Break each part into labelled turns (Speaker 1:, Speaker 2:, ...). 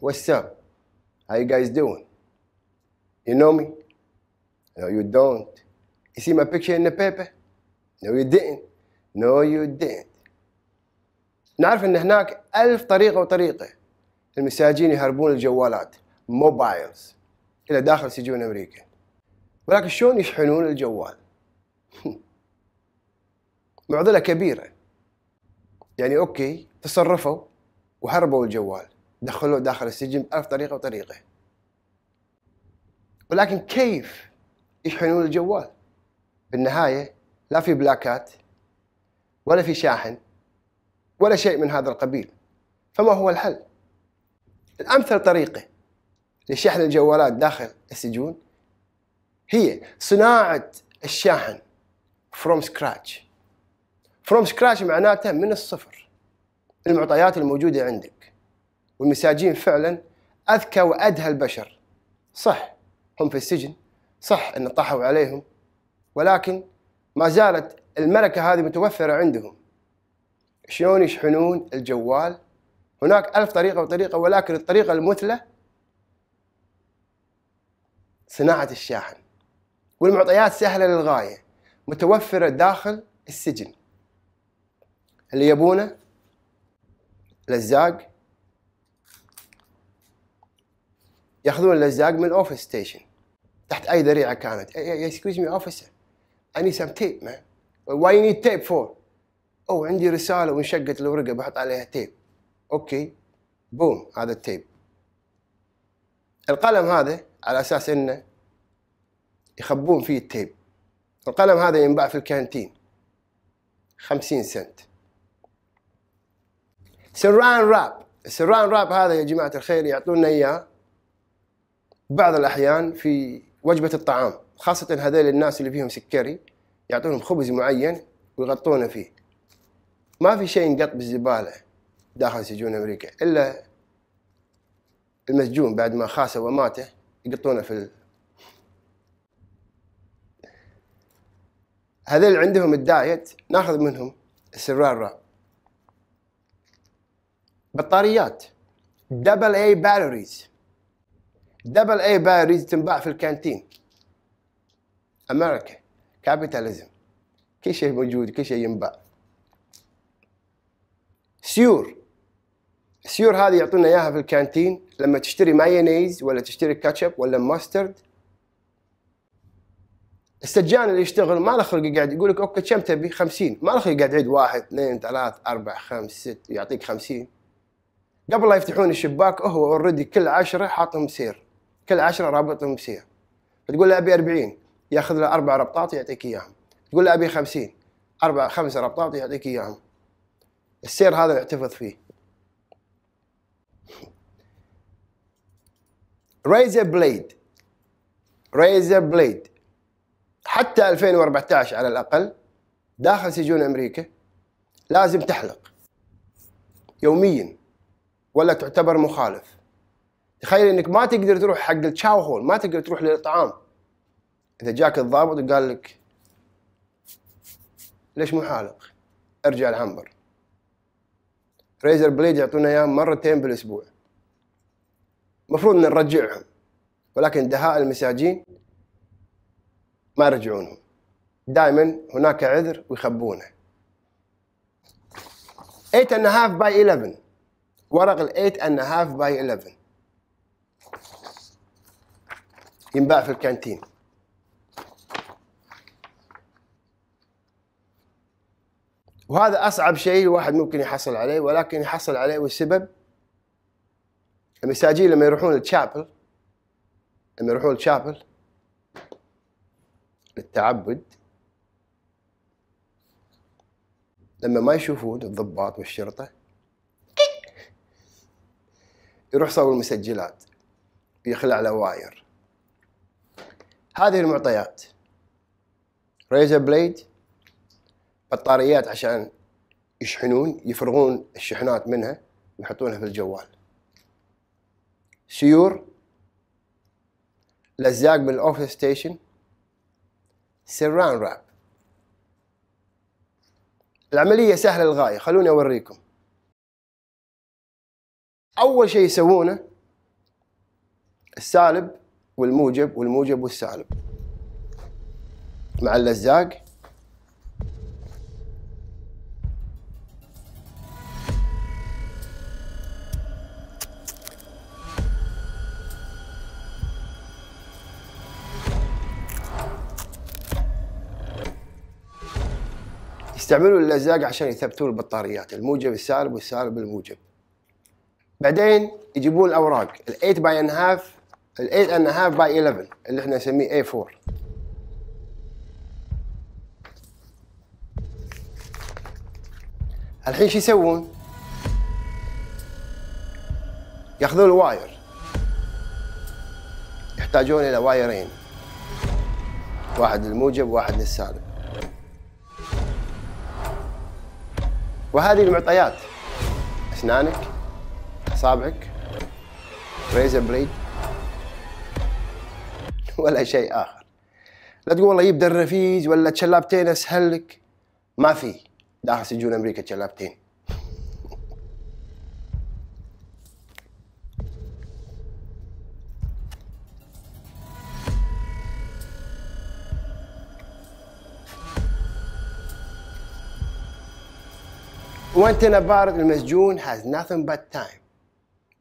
Speaker 1: What's up? How you guys doing? You know me? No, you don't. You see my picture in the paper? No, you didn't. No, you didn't. نعرف ان هناك ألف طريقة وطريقة المساجين يهربون الجوالات موبايلز إلى داخل سجون أمريكا ولكن شلون يشحنون الجوال؟ معضلة كبيرة يعني أوكي تصرفوا وهربوا الجوال دخله داخل السجن بألف طريقة وطريقة ولكن كيف يشحنون الجوال بالنهاية لا في بلاكات ولا في شاحن ولا شيء من هذا القبيل فما هو الحل؟ الأمثل طريقة لشحن الجوالات داخل السجون هي صناعة الشاحن from scratch from scratch معناته من الصفر المعطيات الموجودة عندك والمساجين فعلا اذكى وادهى البشر صح هم في السجن صح ان طاحوا عليهم ولكن ما زالت الملكه هذه متوفره عندهم شلون يشحنون الجوال هناك ألف طريقة وطريقة ولكن الطريقة المثلى صناعة الشاحن والمعطيات سهلة للغاية متوفرة داخل السجن اللي يبونه لزاق ياخذون اللزاق من الاوفيس ستيشن تحت اي ذريعه كانت اكسكيوز مي اوفيسر اي نيد سم تيب مان واي نيد تيب فور او عندي رساله وانشقت الورقه بحط عليها تيب اوكي بوم هذا التيب القلم هذا على اساس انه يخبون فيه التيب القلم هذا ينباع في الكانتين خمسين سنت سران راب السران راب هذا يا جماعه الخير يعطونا اياه بعض الاحيان في وجبه الطعام خاصه هذول الناس اللي فيهم سكري يعطونهم خبز معين ويغطونه فيه ما في شيء ينقط بالزباله داخل سجون امريكا الا المسجون بعد ما خاسه وماته يقطونه في ال... هذول عندهم الدايت ناخذ منهم السرارة بطاريات دبل اي باتريز دبل اي باريز تنباع في الكانتين امريكا كابيتاليزم كل شيء موجود كل شيء ينباع سيور السيور هذه يعطونا اياها في الكانتين لما تشتري مايونيز ولا تشتري كاتشب ولا ماسترد السجان اللي يشتغل ما له خلق يقعد يقول لك اوكي كم تبي 50 ما له خلق يقعد عيد واحد اثنين ثلاث اربع خمس ست يعطيك 50 قبل لا يفتحون الشباك هو اوريدي كل عشره حاطهم سير كل عشرة رابط بسير تقول له ابي 40 ياخذ له اربع ربطات يعطيك اياهم تقول له ابي 50 اربع خمسة ربطات يعطيك اياهم السير هذا يحتفظ فيه ريزر بليد ريزر بليد حتى 2014 على الاقل داخل سجون امريكا لازم تحلق يوميا ولا تعتبر مخالف تخيل انك ما تقدر تروح حق التشاو هول ما تقدر تروح للطعام اذا جاك الضابط وقال لك ليش مو حالق ارجع العنبر ريزر بليد يعطونا اياه مرتين بالاسبوع المفروض ان نرجعهم ولكن دهاء المساجين ما يرجعونهم دائما هناك عذر ويخبونه 8 and a half by 11 ورق ال 8 and a half by 11 ينباع في الكانتين وهذا أصعب شيء الواحد ممكن يحصل عليه ولكن يحصل عليه والسبب المساجين لما يروحون التشابل لما يروحون التشابل للتعبد لما ما يشوفون الضباط والشرطة يروح صوب المسجلات ويخلع له واير هذه المعطيات ريزر بليد بطاريات عشان يشحنون يفرغون الشحنات منها ويحطونها في الجوال سيور لزاق بالاوفيس ستيشن سيران راب العملية سهلة للغاية خلوني أوريكم أول شيء يسوونه السالب والموجب والموجب والسالب مع اللزاق يستعملون اللزاق عشان يثبتون البطاريات الموجب السالب والسالب الموجب بعدين يجيبون الاوراق ال 8 باي ان هاف ال 8 and a half by 11 اللي احنا نسميه A4 إيه الحين شو يسوون؟ ياخذون الواير يحتاجون الى وايرين واحد للموجب وواحد للسالب وهذه المعطيات اسنانك اصابعك ريزر بليد ولا شيء آخر لا تقول والله يبدا درافيز ولا تشلابتين أسهل لك ما في داخل سجون أمريكا تشلابتين وانت بارد المسجون has nothing but time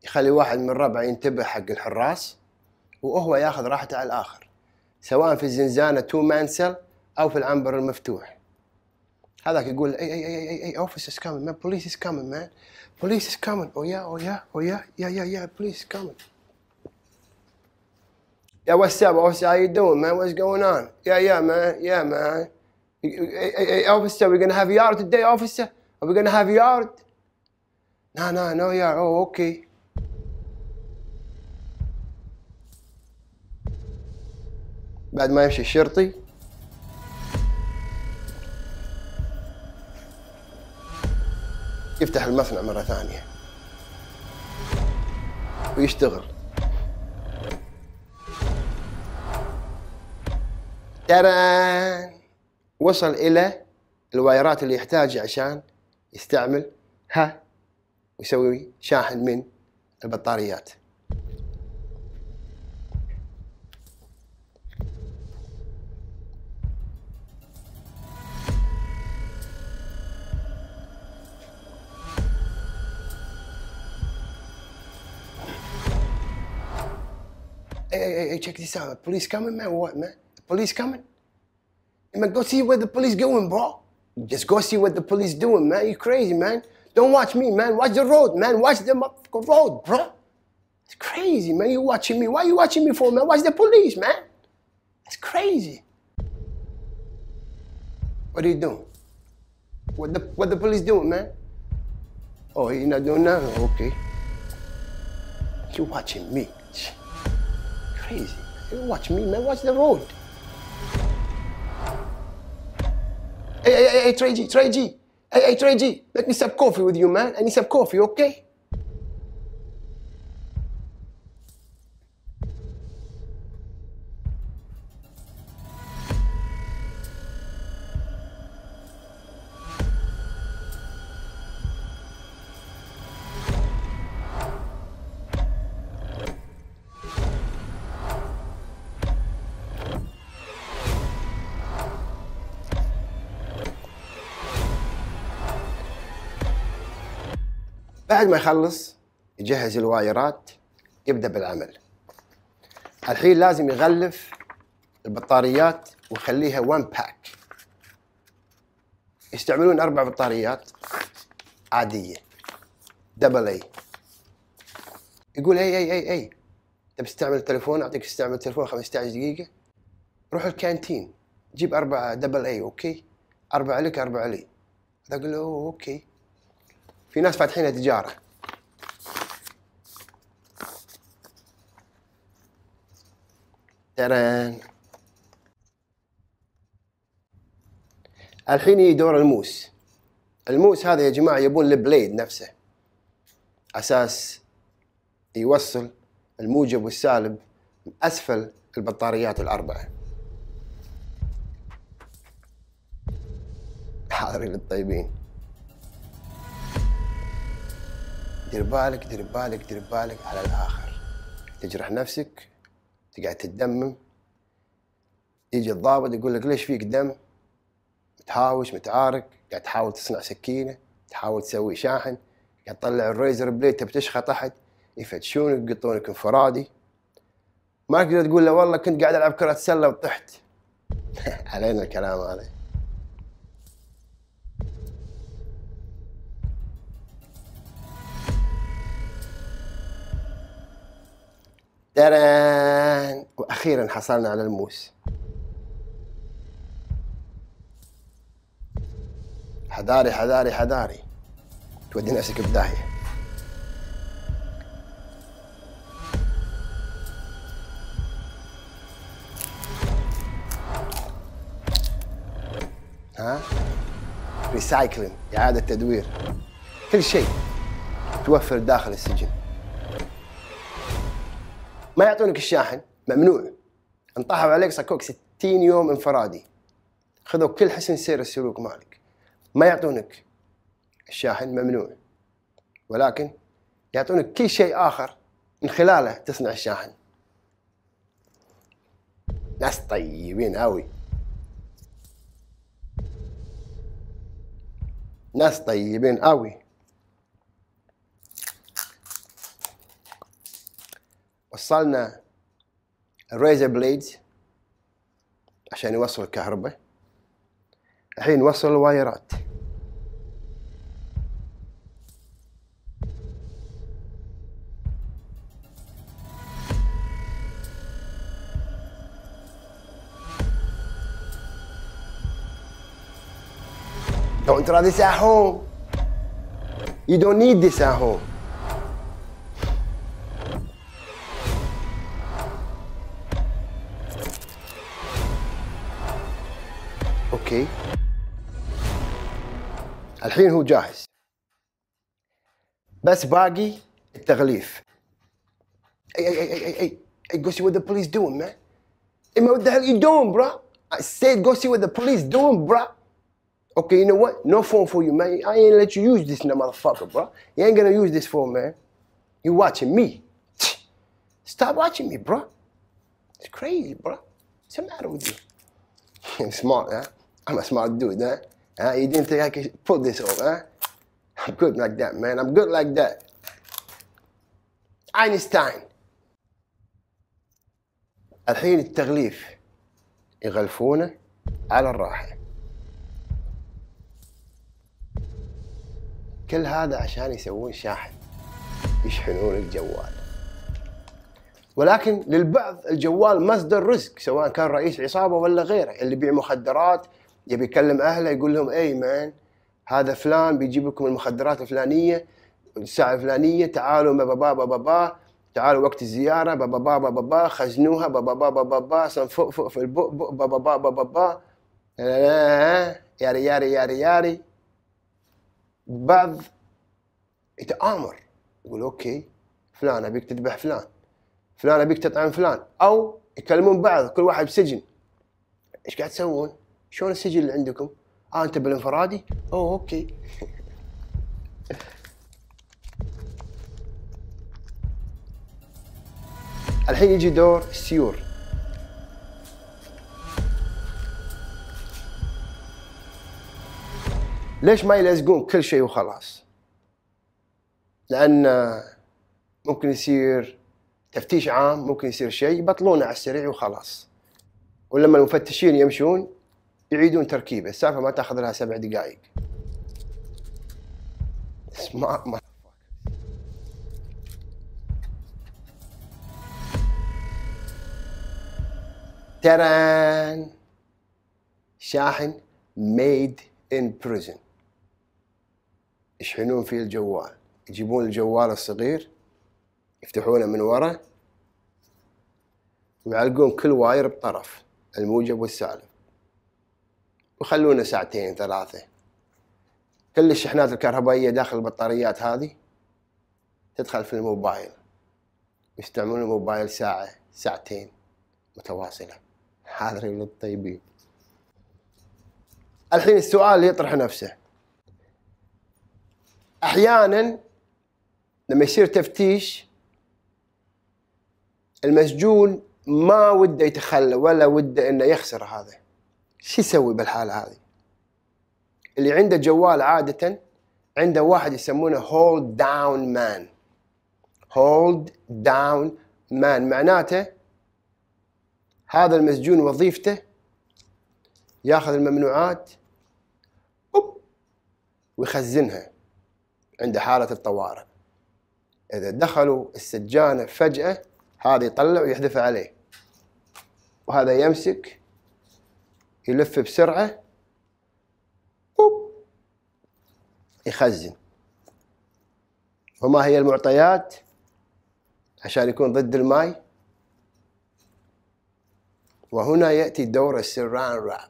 Speaker 1: يخلي واحد من ربعه ينتبه حق الحراس وهو ياخذ راحته على الاخر سواء في الزنزانه تو مان سيل او في العنبر المفتوح هذاك يقول اي اي اي اي اي اوفيس از كامن مان بوليس از كامن مان بوليس از كامن او يا او يا او يا يا يا يا بوليس كامن يا واتس اب اوفيس هاو يو مان واتس جوين اون يا يا مان يا مان اوفيسر وي gonna have yard today اوفيسر are we gonna have yard نا نو نو yard oh okay بعد ما يمشي الشرطي يفتح المصنع مرة ثانية ويشتغل تران وصل إلى الوايرات اللي يحتاجها عشان يستعمل ها ويسوي شاحن من البطاريات hey, hey, hey, check this out. police coming, man? What, man? police coming? Hey, man, go see where the police going, bro. Just go see what the police doing, man. You crazy, man. Don't watch me, man. Watch the road, man. Watch the road, bro. It's crazy, man. You watching me. Why you watching me for, man? Watch the police, man. It's crazy. What are you doing? What the, what the police doing, man? Oh, he not doing nothing? Okay. You watching me crazy. Watch me, man. Watch the road. Hey, hey, hey, Trey G, Trey G. Hey, hey, Trey G, let me have coffee with you, man. I need some coffee, okay? بعد ما يخلص يجهز الوايرات يبدا بالعمل الحين لازم يغلف البطاريات ويخليها وان باك يستعملون اربع بطاريات عاديه دبل اي يقول اي اي اي اي تبي تستعمل التليفون اعطيك تستعمل التليفون 15 دقيقه روح الكانتين جيب اربع دبل اي اوكي اربع لك اربع لي هذا اقول له اوكي في ناس فاتحينها تجاره تران الحين يجي دور الموس الموس هذا يا جماعه يبون البليد نفسه اساس يوصل الموجب والسالب اسفل البطاريات الاربعه حاضرين الطيبين دير بالك دير بالك دير بالك على الآخر تجرح نفسك تقعد تدمم يجي الضابط يقول لك ليش فيك دم متهاوش متعارك قاعد تحاول تصنع سكينة تحاول تسوي شاحن قاعد تطلع الريزر بليد تبي تشخى تحت يفتشونك يقطونك انفرادي ما تقدر تقول له والله كنت قاعد العب كره سله وطحت علينا الكلام هذا تران واخيرا حصلنا على الموس حذاري حذاري حذاري تودي نفسك بداهيه ها ريسايكلينج اعاده تدوير كل شيء توفر داخل السجن ما يعطونك الشاحن ممنوع انطحوا عليك صكوك 60 يوم انفرادي خذوا كل حسن سير السلوك مالك ما يعطونك الشاحن ممنوع ولكن يعطونك كل شيء آخر من خلاله تصنع الشاحن ناس طيبين قوي ناس طيبين قوي وصلنا الريزر بليدز عشان يوصل الكهرباء الحين وصل الوايرات Don't throw this at home. You don't need this at home. اوكي الحين هو جاهز بس باقي التغليف اي اي اي اي اي اي go see what the police doing man hey man what the hell you doing bro I said go see what the police doing bro okay you know what no phone for you man I ain't let you use this no motherfucker bro you ain't gonna use this phone man you watching me stop watching me bro it's crazy bro what's the matter with you you am smart man. I'm a smart dude, huh? Eh? huh? Eh, you didn't think I could pull this off, huh? Eh? I'm good like that, man. I'm good like that. أينشتاين الحين التغليف يغلفونه على الراحة كل هذا عشان يسوون شاحن يشحنون الجوال ولكن للبعض الجوال مصدر رزق سواء كان رئيس عصابة ولا غيره اللي يبيع مخدرات يبي يكلم اهله يقول لهم اي مان هذا فلان بيجيب لكم المخدرات الفلانيه الساعه الفلانيه تعالوا بابا بابا بابا تعالوا وقت الزياره بابا بابا بابا خزنوها بابا بابا بابا صنفوق في البؤبؤ بابا بابا بابا ياري ياري ياري ياري بعض يتآمر يقول اوكي فلان ابيك تذبح فلان فلان ابيك تطعم فلان او يكلمون بعض كل واحد بسجن ايش قاعد تسوون؟ شلون السجل اللي عندكم؟ اه انت بالانفرادي؟ اوه اوكي الحين يجي دور السيور ليش ما يلزقون كل شيء وخلاص لان ممكن يصير تفتيش عام ممكن يصير شيء يبطلونه على السريع وخلاص ولما المفتشين يمشون يعيدون تركيبه السالفه ما تاخذ لها سبع دقائق ما ما تران شاحن ميد ان بريزن يشحنون فيه الجوال يجيبون الجوال الصغير يفتحونه من ورا ويعلقون كل واير بطرف الموجب والسالب وخلونا ساعتين ثلاثة كل الشحنات الكهربائية داخل البطاريات هذه تدخل في الموبايل يستعملون الموبايل ساعة ساعتين متواصلة حاضرين للطيبين الحين السؤال يطرح نفسه أحيانا لما يصير تفتيش المسجون ما وده يتخلى ولا وده انه يخسر هذا شو يسوي بالحاله هذه؟ اللي عنده جوال عاده عنده واحد يسمونه هولد داون مان هولد داون مان معناته هذا المسجون وظيفته ياخذ الممنوعات ويخزنها عند حالة الطوارئ إذا دخلوا السجانة فجأة هذا يطلع ويحذف عليه وهذا يمسك يلف بسرعة يخزن وما هي المعطيات عشان يكون ضد الماي وهنا يأتي دور السران الرعب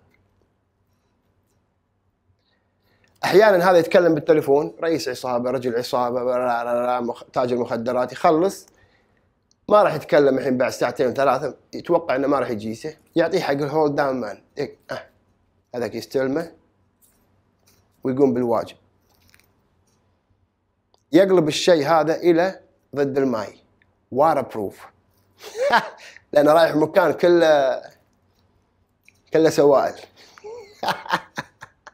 Speaker 1: أحيانا هذا يتكلم بالتليفون رئيس عصابة رجل عصابة تاجر مخدرات يخلص ما راح يتكلم الحين بعد ساعتين ثلاثة يتوقع انه ما راح يجيسه يعطيه حق الهول داون مان إيه. أه. هذاك يستلمه ويقوم بالواجب يقلب الشيء هذا الى ضد الماي واتر بروف لانه رايح مكان كله كله سوائل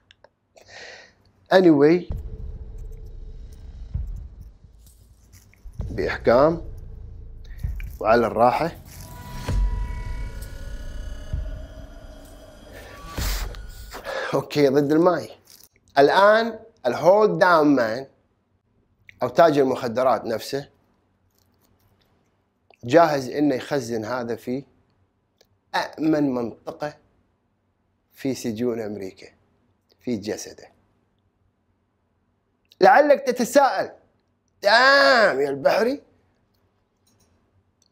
Speaker 1: anyway بإحكام وعلى الراحة اوكي ضد الماي الان الهولد داون مان او تاجر المخدرات نفسه جاهز انه يخزن هذا في امن منطقه في سجون امريكا في جسده لعلك تتساءل دام يا البحري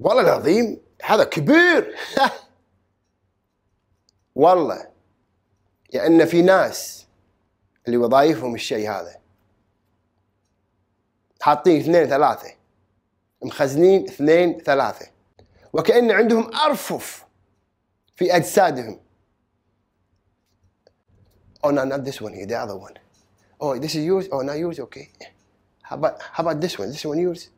Speaker 1: والله العظيم هذا كبير والله لأن يعني في ناس اللي وظائفهم الشيء هذا حاطين اثنين ثلاثة مخزنين اثنين ثلاثة وكأن عندهم أرفف في أجسادهم Oh no, not this one here, the other one. Oh, this is yours? Oh, not yours? Okay. How about, how about this one? This one yours?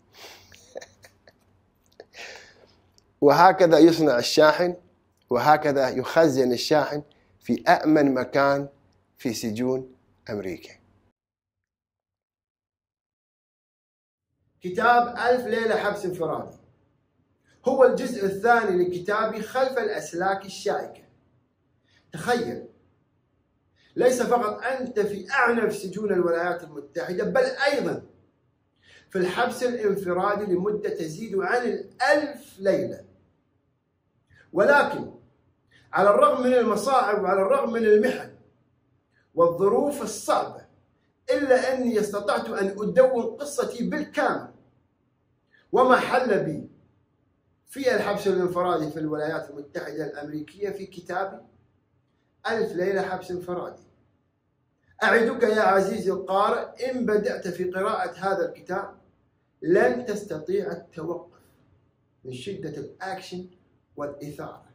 Speaker 1: وهكذا يصنع الشاحن وهكذا يخزن الشاحن في أأمن مكان في سجون أمريكا كتاب ألف ليلة حبس انفرادي هو الجزء الثاني لكتابي خلف الأسلاك الشائكة تخيل ليس فقط أنت في أعنف سجون الولايات المتحدة بل أيضا في الحبس الانفرادي لمدة تزيد عن الألف ليلة ولكن على الرغم من المصاعب وعلى الرغم من المحن والظروف الصعبة إلا أني استطعت أن أدون قصتي بالكامل وما حل بي في الحبس الانفرادي في الولايات المتحدة الأمريكية في كتابي ألف ليلة حبس انفرادي أعدك يا عزيزي القارئ إن بدأت في قراءة هذا الكتاب لن تستطيع التوقف من شدة الأكشن what is that?